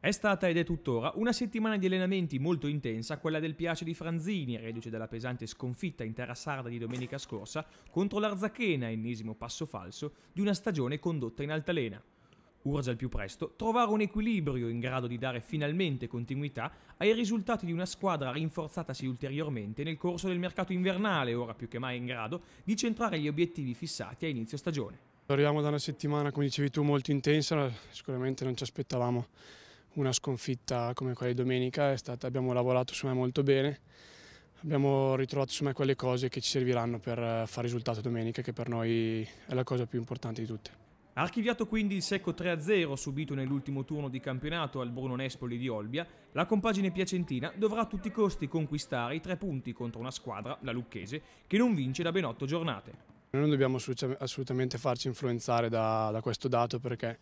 È stata ed è tuttora una settimana di allenamenti molto intensa quella del Piace di Franzini, reduce dalla pesante sconfitta in terra sarda di domenica scorsa contro l'Arzachena, ennesimo passo falso di una stagione condotta in altalena. Urge al più presto trovare un equilibrio in grado di dare finalmente continuità ai risultati di una squadra rinforzatasi ulteriormente nel corso del mercato invernale, ora più che mai in grado di centrare gli obiettivi fissati a inizio stagione. Arriviamo da una settimana, come dicevi tu, molto intensa, sicuramente non ci aspettavamo una sconfitta come quella di domenica, è stata, abbiamo lavorato su me molto bene, abbiamo ritrovato su me quelle cose che ci serviranno per eh, fare risultato domenica, che per noi è la cosa più importante di tutte. Archiviato quindi il secco 3-0 subito nell'ultimo turno di campionato al Bruno Nespoli di Olbia, la compagine piacentina dovrà a tutti i costi conquistare i tre punti contro una squadra, la Lucchese, che non vince da ben otto giornate. Noi non dobbiamo assolutamente farci influenzare da, da questo dato perché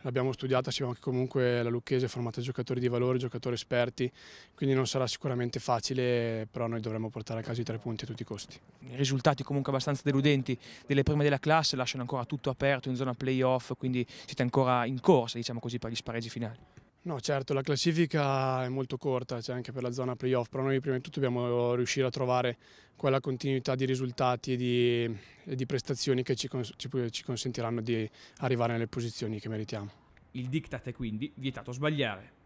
l'abbiamo studiata, siamo che comunque la Lucchese è formata giocatori di valore, giocatori esperti, quindi non sarà sicuramente facile, però noi dovremmo portare a casa i tre punti a tutti i costi. I risultati comunque abbastanza deludenti delle prime della classe lasciano ancora tutto aperto in zona playoff, quindi siete ancora in corsa diciamo così, per gli spareggi finali. No, certo, la classifica è molto corta, cioè anche per la zona playoff, però noi prima di tutto dobbiamo eh, riuscire a trovare quella continuità di risultati e di, e di prestazioni che ci, ci, ci consentiranno di arrivare nelle posizioni che meritiamo. Il diktat è quindi vietato sbagliare.